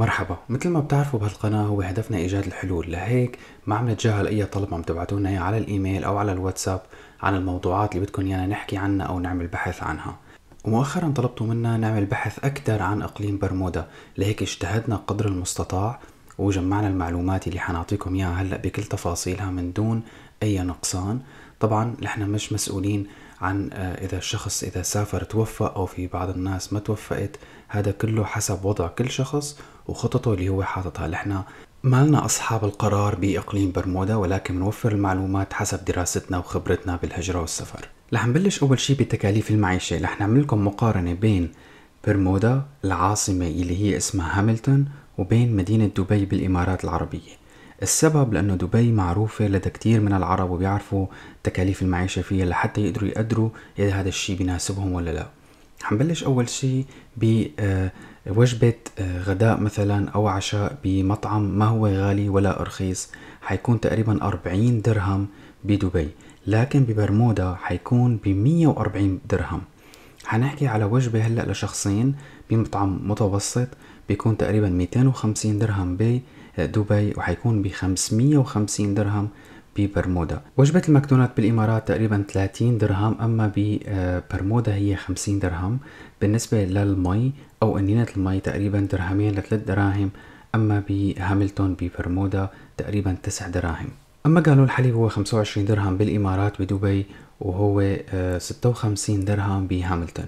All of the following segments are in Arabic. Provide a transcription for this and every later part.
مرحبا مثل ما بتعرفوا بهالقناة هو هدفنا إيجاد الحلول لهيك ما عم نتجاهل أي طلب عم تبعتوا لنا على الإيميل أو على الواتساب عن الموضوعات اللي بدكم يانا نحكي عنها أو نعمل بحث عنها ومؤخرا طلبتوا منا نعمل بحث أكثر عن إقليم برمودا لهيك اجتهدنا قدر المستطاع وجمعنا المعلومات اللي حنعطيكم اياها هلا بكل تفاصيلها من دون اي نقصان طبعا نحن مش مسؤولين عن آه، إذا الشخص إذا سافر توفى أو في بعض الناس ما توفقت هذا كله حسب وضع كل شخص وخططه اللي هو حاططها نحن مالنا أصحاب القرار بإقليم برمودا ولكن بنوفر المعلومات حسب دراستنا وخبرتنا بالهجرة والسفر رح نبلش أول شيء بتكاليف المعيشة رح نعمل لكم مقارنة بين برمودا العاصمة اللي هي اسمها هاملتون وبين مدينة دبي بالإمارات العربية السبب لأنه دبي معروفة لدى كتير من العرب وبيعرفوا تكاليف المعيشة فيها لحتى يقدروا يقدروا إذا هذا الشيء بيناسبهم ولا لا حنبلش أول شيء بوجبة آه، آه، غداء مثلا أو عشاء بمطعم ما هو غالي ولا رخيص حيكون تقريبا 40 درهم بدبي لكن ببرمودا حيكون ب 140 درهم حنحكي على وجبة هلأ لشخصين بمطعم متوسط بيكون تقريبا 250 درهم ب دبي وحيكون ب 550 درهم ببرمودا وجبة الماكدونالد بالإمارات تقريبا 30 درهم أما ببرمودا آه، هي 50 درهم بالنسبة للمي أو أنينة المي تقريبا درهمين لثلاث دراهم أما بهاملتون ببرمودا تقريبا 9 دراهم أما قالوا الحليب هو 25 درهم بالإمارات بدبي وهو 56 آه، درهم بهاملتون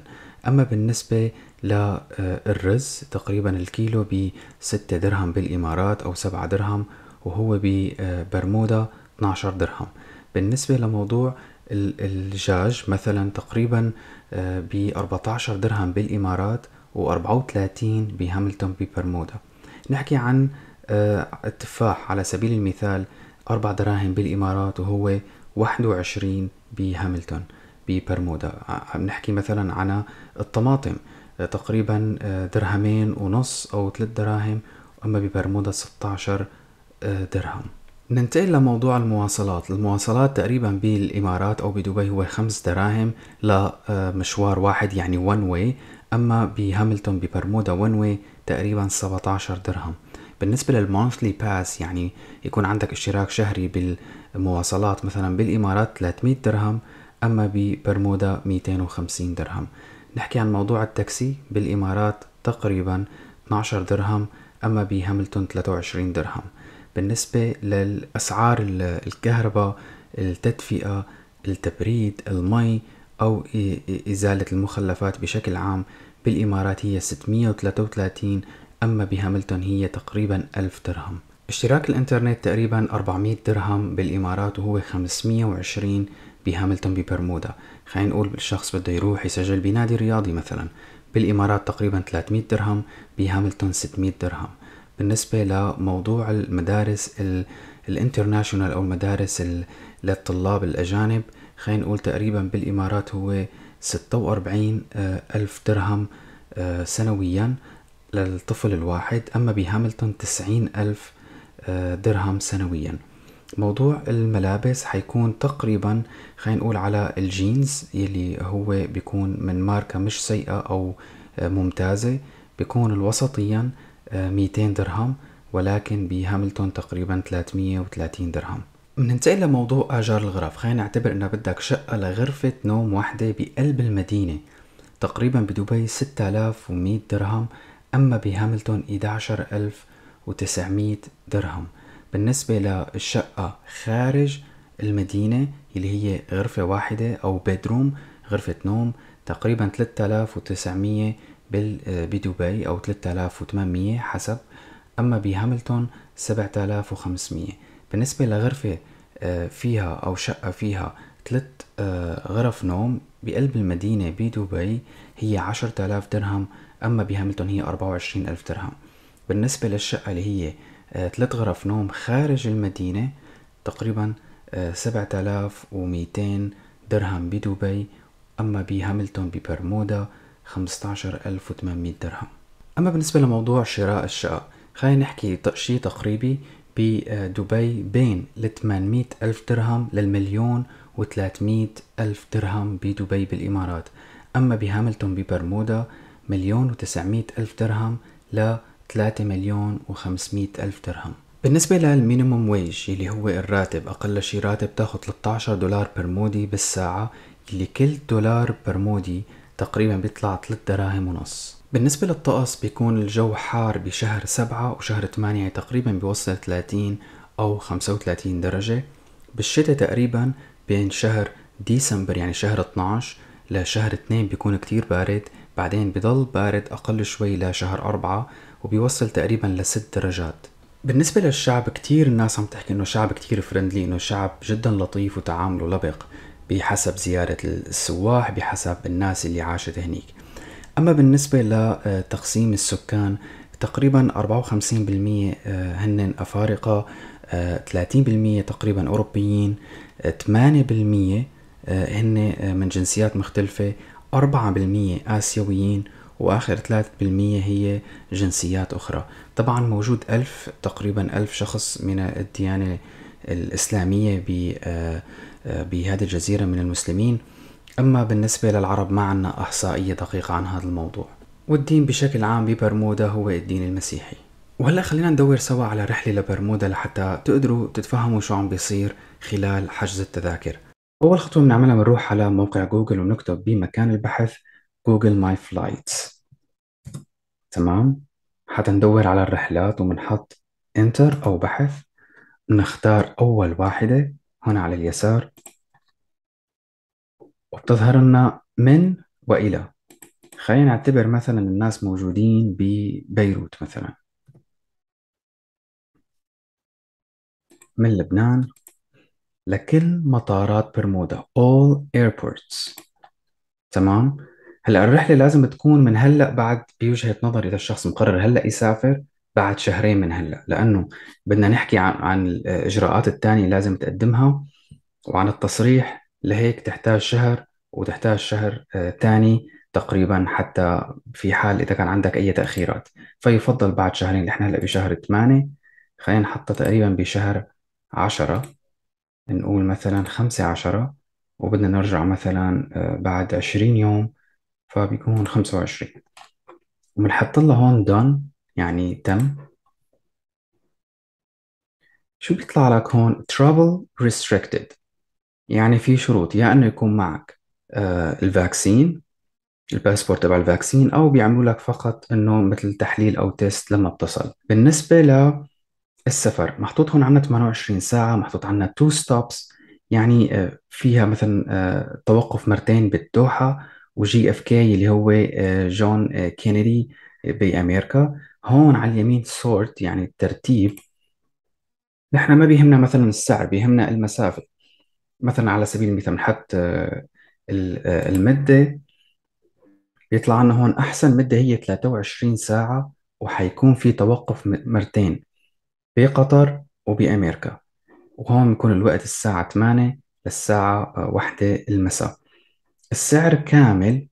أما بالنسبة للرز آه، تقريبا الكيلو ب 6 درهم بالإمارات أو 7 درهم وهو ببرمودا آه، 12 درهم بالنسبة لموضوع الجاج مثلا تقريبا آه، ب 14 درهم بالإمارات و34 بهاملتون ببرمودا نحكي عن التفاح على سبيل المثال أربع دراهم بالإمارات وهو 21 بهاملتون ببرمودا عم نحكي مثلا عن الطماطم تقريبا آه، درهمين ونص أو ثلاث دراهم أما ببرمودا 16 آه، درهم ننتقل لموضوع المواصلات المواصلات تقريبا بالإمارات أو بدبي هو خمس دراهم لمشوار آه، واحد يعني one way أما بهاملتون ببرمودا one way تقريبا 17 درهم بالنسبة للمونثلي باس يعني يكون عندك اشتراك شهري بالمواصلات مثلا بالإمارات 300 درهم أما ببرمودا 250 درهم نحكي عن موضوع التاكسي بالإمارات تقريبا 12 درهم أما بهاملتون 23 درهم بالنسبة للأسعار الكهرباء التدفئة التبريد المي أو إزالة المخلفات بشكل عام بالإمارات هي 633 أما بهاملتون هي تقريبا 1000 درهم اشتراك الانترنت تقريبا 400 درهم بالإمارات وهو 520 بهاملتون ببرمودا خلينا نقول الشخص بده يروح يسجل بنادي رياضي مثلا بالإمارات تقريبا 300 درهم بهاملتون 600 درهم بالنسبة لموضوع المدارس الانترناشونال أو المدارس للطلاب الأجانب خلينا نقول تقريبا بالإمارات هو 46 آه، ألف درهم آه، سنويا للطفل الواحد أما بهاملتون 90 ألف آه، درهم سنويا موضوع الملابس حيكون تقريبا خلينا نقول على الجينز يلي هو بيكون من ماركة مش سيئة أو ممتازة بيكون الوسطيا 200 آه، درهم ولكن بهاملتون تقريبا 330 درهم بننتقل لموضوع آجار الغرف خلينا نعتبر إنه بدك شقة لغرفة نوم واحدة بقلب المدينة تقريبا بدبي 6100 درهم أما بهاملتون 11900 درهم بالنسبة للشقة خارج المدينة اللي هي غرفة واحدة أو بيدروم غرفة نوم تقريبا 3900 آه، بدبي أو 3800 حسب أما بهاملتون 7500 بالنسبة لغرفة آه، فيها أو شقة فيها ثلاث آه، غرف نوم بقلب المدينة بدبي هي 10000 درهم أما بهاملتون هي 24000 درهم بالنسبة للشقة اللي هي آه، ثلاث غرف نوم خارج المدينة تقريبا 7200 آه، درهم بدبي أما بهاملتون ببرمودا 15800 درهم أما بالنسبة لموضوع شراء الشقة خلينا نحكي شيء تقريبي بدبي بين ال ألف درهم للمليون و 300 ألف درهم بدبي بالإمارات أما بهاملتون ببرمودا مليون و ألف درهم ل 3 مليون و500 ألف درهم بالنسبة للمينيموم ويج اللي هو الراتب أقل شي راتب تاخد 13 دولار برمودي بالساعة اللي كل دولار برمودي تقريبا بيطلع 3 دراهم ونص بالنسبة للطقس بيكون الجو حار بشهر سبعة وشهر ثمانية تقريبا بيوصل 30 أو 35 درجة بالشتاء تقريبا بين شهر ديسمبر يعني شهر 12 لشهر 2 بيكون كتير بارد بعدين بضل بارد أقل شوي لشهر أربعة وبيوصل تقريبا لست درجات بالنسبة للشعب كتير الناس عم تحكي انه شعب كتير فرندلي انه شعب جدا لطيف وتعامله لبق بحسب زيارة السواح بحسب الناس اللي عاشت هنيك أما بالنسبة لتقسيم السكان تقريبا 54% آه، هن أفارقة 30% آه، تقريبا أوروبيين 8% آه، هن من جنسيات مختلفة أربعة بالمية آسيويين وآخر 3% هي جنسيات أخرى طبعا موجود ألف تقريبا ألف شخص من الديانة الإسلامية آه، آه، بهذه الجزيرة من المسلمين أما بالنسبة للعرب ما عندنا إحصائية دقيقة عن هذا الموضوع والدين بشكل عام ببرمودا هو الدين المسيحي وهلا خلينا ندور سوا على رحلة لبرمودا لحتى تقدروا تتفهموا شو عم بيصير خلال حجز التذاكر أول خطوة بنعملها بنروح على موقع جوجل ونكتب بمكان البحث جوجل ماي فلايت تمام حتندور على الرحلات وبنحط انتر أو بحث نختار أول واحدة هنا على اليسار وبتظهر لنا من وإلى خلينا نعتبر مثلا الناس موجودين ببيروت مثلا من لبنان لكل مطارات برمودا all airports تمام هلا الرحلة لازم تكون من هلا بعد بوجهة نظري إذا الشخص مقرر هلا يسافر بعد شهرين من هلا لأنه بدنا نحكي عن عن الإجراءات الثانية لازم تقدمها وعن التصريح لهيك تحتاج شهر وتحتاج شهر ثاني آه، تقريبا حتى في حال إذا كان عندك أي تأخيرات فيفضل بعد شهرين نحن هلا بشهر 8 خلينا نحطها تقريبا بشهر 10 نقول مثلا خمسة عشرة وبدنا نرجع مثلا آه، بعد عشرين يوم فبيكون خمسة وعشرين وبنحط لها هون done يعني تم شو بيطلع لك هون travel restricted يعني في شروط يا يعني انه يكون معك آه، الفاكسين الباسبورت تبع الفاكسين او بيعملوا لك فقط انه مثل تحليل او تيست لما بتصل بالنسبه ل السفر محطوط هون عندنا 28 ساعة محطوط عندنا تو ستوبس يعني آه، فيها مثلا آه، توقف مرتين بالدوحة وجي اف كي اللي هو جون كينيدي بأمريكا هون على اليمين سورت يعني الترتيب نحن ما بيهمنا مثلا السعر بيهمنا المسافة مثلا على سبيل المثال نحط آه، المدة بيطلع لنا هون أحسن مدة هي 23 ساعة وحيكون في توقف مرتين بقطر وبأمريكا وهون بيكون الوقت الساعة 8 للساعة 1 آه، المساء السعر كامل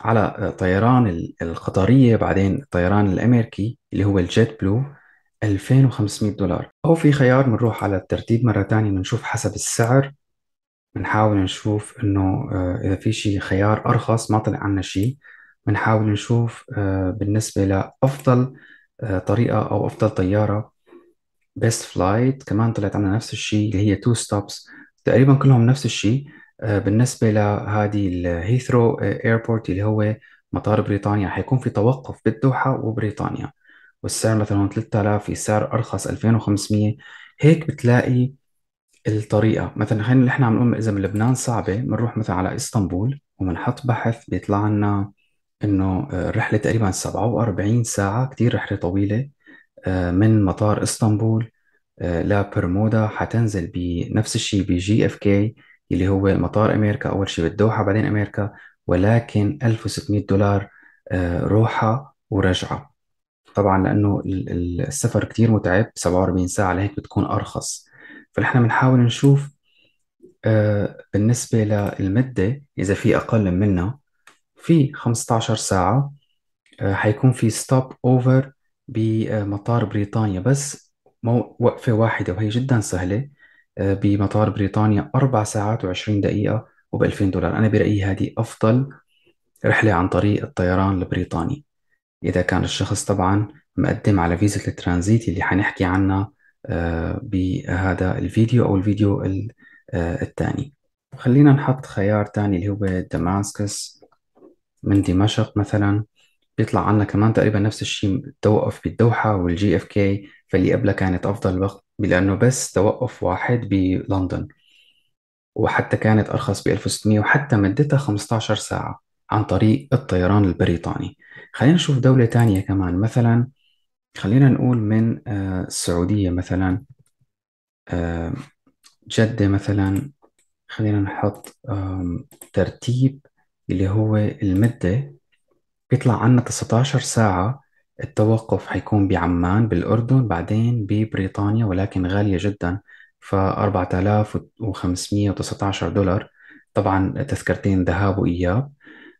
على آه، طيران القطرية بعدين الطيران الأمريكي اللي هو الجيت بلو 2500 دولار أو في خيار بنروح على الترتيب مرة تانية بنشوف حسب السعر بنحاول نشوف إنه آه، إذا في شي خيار أرخص ما طلع عنا شي بنحاول نشوف بالنسبة لأفضل طريقة أو أفضل طيارة بيست فلايت كمان طلعت عنها نفس الشيء اللي هي تو ستوبس تقريبا كلهم نفس الشيء آه، بالنسبة لهذه الهيثرو ايربورت اللي هو مطار بريطانيا حيكون في توقف بالدوحة وبريطانيا والسعر مثلا 3000 في سعر أرخص 2500 هيك بتلاقي الطريقة مثلا خلينا نحن عم نقول إذا من لبنان صعبة بنروح مثلا على اسطنبول وبنحط بحث بيطلع لنا إنه الرحلة آه، تقريبا 47 ساعة كثير رحلة طويلة آه، من مطار اسطنبول آه، لبرمودا حتنزل بنفس الشيء بجي اف كي اللي هو مطار امريكا اول شيء بالدوحه بعدين امريكا ولكن 1600 دولار آه، روحة ورجعة طبعا لانه السفر كتير متعب 47 ساعة لهيك بتكون ارخص فنحن بنحاول نشوف بالنسبة للمدة إذا في أقل منها في 15 ساعة حيكون في ستوب أوفر بمطار بريطانيا بس مو وقفة واحدة وهي جدا سهلة آه، بمطار بريطانيا أربع ساعات وعشرين دقيقة وبألفين دولار أنا برأيي هذه أفضل رحلة عن طريق الطيران البريطاني إذا كان الشخص طبعا مقدم على فيزا الترانزيت اللي حنحكي عنها آه، بهذا الفيديو أو الفيديو آه، الثاني خلينا نحط خيار ثاني اللي هو دماسكس من دمشق مثلا بيطلع عنا كمان تقريبا نفس الشيء التوقف بالدوحة والجي اف كي فاللي قبلها كانت أفضل وقت لأنه بس توقف واحد بلندن وحتى كانت أرخص ب 1600 وحتى مدتها 15 ساعة عن طريق الطيران البريطاني خلينا نشوف دولة تانية كمان مثلا خلينا نقول من آه، السعودية مثلا جدة مثلا خلينا نحط ترتيب اللي هو المدة بيطلع عنا 19 ساعة التوقف حيكون بعمان بالأردن بعدين ببريطانيا ولكن غالية جدا ف 4519 دولار طبعا تذكرتين ذهاب وإياب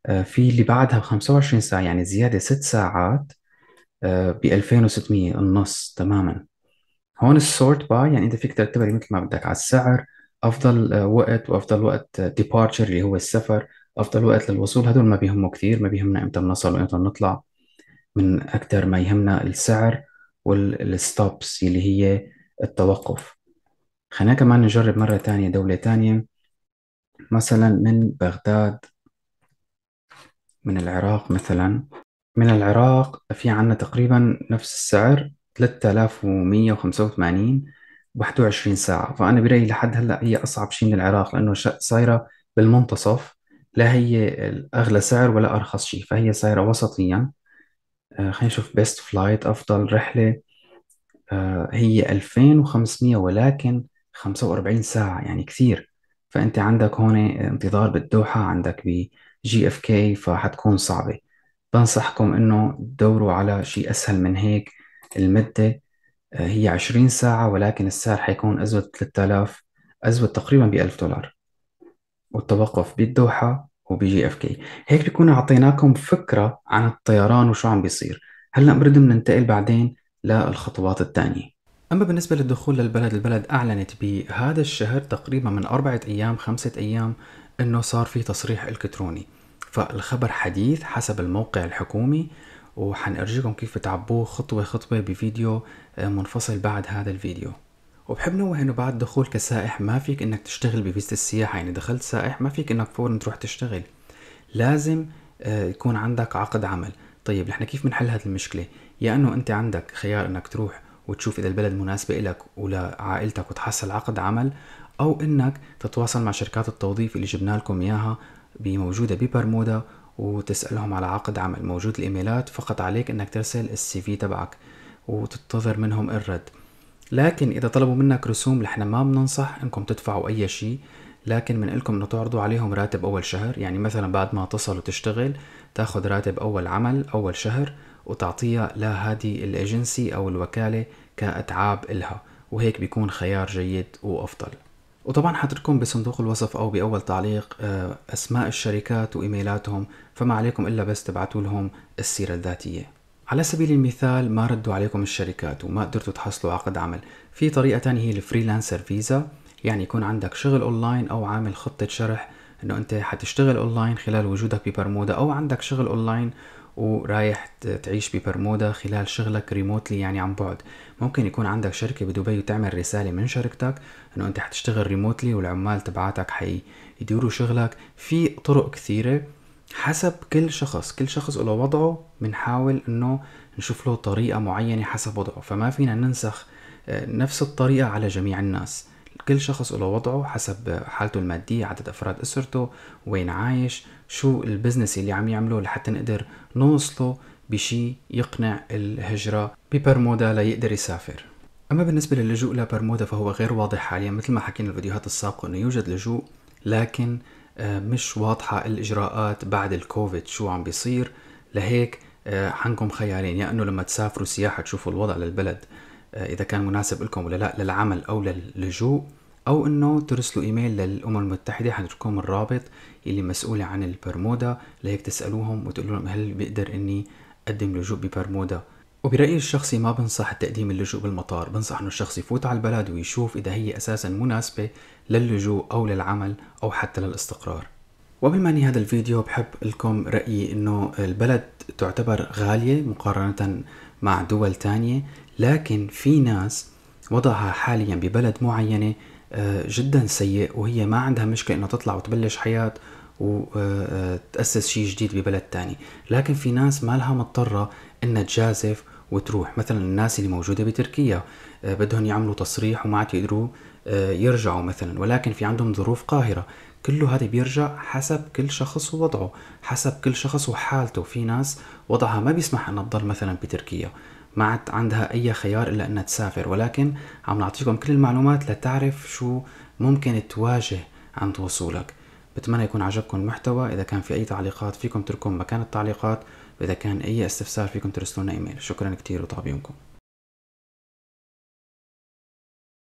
آه، في اللي بعدها ب 25 ساعة يعني زيادة 6 ساعات آه، ب 2600 النص تماما هون السورت باي يعني انت فيك تعتبر مثل ما بدك على السعر افضل آه، وقت وافضل وقت ديبارتشر اللي هو السفر أفضل وقت للوصول هدول ما بيهموا كثير ما بيهمنا إمتى بنصل وإمتى بنطلع من أكثر ما يهمنا السعر والستوبس اللي هي التوقف خلينا كمان نجرب مرة ثانيه دولة ثانيه مثلا من بغداد من العراق مثلا من العراق في عنا تقريبا نفس السعر 3185 21 ساعة فأنا برأيي لحد هلأ هي أصعب شيء من العراق لأنه صايرة بالمنتصف لا هي أغلى سعر ولا أرخص شيء فهي سعرها وسطيا يعني. آه، خلينا نشوف بيست فلايت أفضل رحلة آه، هي 2500 ولكن 45 ساعة يعني كثير فأنت عندك هون انتظار بالدوحة عندك بجي اف كي فحتكون صعبة بنصحكم إنه تدوروا على شيء أسهل من هيك المدة آه، هي 20 ساعة ولكن السعر حيكون أزود 3000 أزود تقريبا ب 1000 دولار والتوقف بالدوحة وبي جي اف كي هيك بكون اعطيناكم فكرة عن الطيران وشو عم بيصير هلا برد ننتقل بعدين للخطوات الثانية أما بالنسبة للدخول للبلد البلد أعلنت بهذا الشهر تقريبا من أربعة أيام خمسة أيام أنه صار في تصريح إلكتروني فالخبر حديث حسب الموقع الحكومي وحنرجيكم كيف تعبوه خطوة خطوة بفيديو منفصل بعد هذا الفيديو وبحب نوه انه بعد دخول كسائح ما فيك انك تشتغل بفيزة السياحة يعني دخلت سائح ما فيك انك فورا تروح تشتغل لازم آه، يكون عندك عقد عمل طيب نحن كيف بنحل هذه المشكلة يا انه انت عندك خيار انك تروح وتشوف اذا البلد مناسبة لك ولعائلتك وتحصل عقد عمل او انك تتواصل مع شركات التوظيف اللي جبنا لكم اياها موجودة ببرمودا وتسألهم على عقد عمل موجود الايميلات فقط عليك انك ترسل السي في تبعك وتنتظر منهم الرد لكن إذا طلبوا منك رسوم نحن ما بننصح إنكم تدفعوا أي شيء لكن بنقلكم إنه تعرضوا عليهم راتب أول شهر يعني مثلا بعد ما تصل وتشتغل تاخذ راتب أول عمل أول شهر وتعطيها لهذه الايجنسي أو الوكالة كأتعاب إلها وهيك بيكون خيار جيد وأفضل وطبعا حتركم بصندوق الوصف أو بأول تعليق آه، أسماء الشركات وإيميلاتهم فما عليكم إلا بس تبعتوا لهم السيرة الذاتية على سبيل المثال ما ردوا عليكم الشركات وما قدرتوا تحصلوا عقد عمل في طريقة تانية هي الفريلانسر فيزا يعني يكون عندك شغل اونلاين او عامل خطة شرح انه انت حتشتغل اونلاين خلال وجودك ببرمودا او عندك شغل اونلاين ورايح تعيش ببرمودا خلال شغلك ريموتلي يعني عن بعد ممكن يكون عندك شركة بدبي وتعمل رسالة من شركتك انه انت حتشتغل ريموتلي والعمال تبعاتك حيديروا شغلك في طرق كثيرة حسب كل شخص كل شخص له وضعه بنحاول انه نشوف له طريقه معينه حسب وضعه فما فينا ننسخ آه، نفس الطريقه على جميع الناس كل شخص له وضعه حسب حالته المادية عدد أفراد أسرته وين عايش شو البزنس اللي عم يعمله لحتى نقدر نوصله بشي يقنع الهجرة ببرمودا ليقدر يسافر أما بالنسبة للجوء لبرمودا فهو غير واضح حاليا مثل ما حكينا الفيديوهات السابقة أنه يوجد لجوء لكن آه، مش واضحة الإجراءات بعد الكوفيد شو عم بيصير لهيك عندكم آه، خيارين يا أنه لما تسافروا سياحة تشوفوا الوضع للبلد آه، إذا كان مناسب لكم ولا لا للعمل أو للجوء أو أنه ترسلوا إيميل للأمم المتحدة حنتركم الرابط اللي مسؤولة عن البرمودا لهيك تسألوهم وتقولوا لهم هل بقدر أني أقدم لجوء ببرمودا وبرأيي الشخصي ما بنصح تقديم اللجوء بالمطار بنصح انه الشخص يفوت على البلد ويشوف اذا هي اساسا مناسبة للجوء او للعمل او حتى للاستقرار وقبل ما انهي هذا الفيديو بحب لكم رأيي انه البلد تعتبر غالية مقارنة مع دول تانية لكن في ناس وضعها حاليا ببلد معينة آه، جدا سيء وهي ما عندها مشكلة انها تطلع وتبلش حياة وتأسس آه، آه، شيء جديد ببلد تاني لكن في ناس ما لها مضطرة انها تجازف وتروح مثلا الناس اللي موجودة بتركيا آه، بدهم يعملوا تصريح وما عاد يقدروا آه، يرجعوا مثلا ولكن في عندهم ظروف قاهرة كله هذا بيرجع حسب كل شخص ووضعه حسب كل شخص وحالته في ناس وضعها ما بيسمح انها تضل مثلا بتركيا ما عاد عندها اي خيار الا انها تسافر ولكن عم نعطيكم كل المعلومات لتعرف شو ممكن تواجه عند وصولك بتمنى يكون عجبكم المحتوى اذا كان في اي تعليقات فيكم تركم مكان التعليقات وإذا كان أي استفسار فيكم ترسلونا إيميل شكرا كتير وطاب يومكم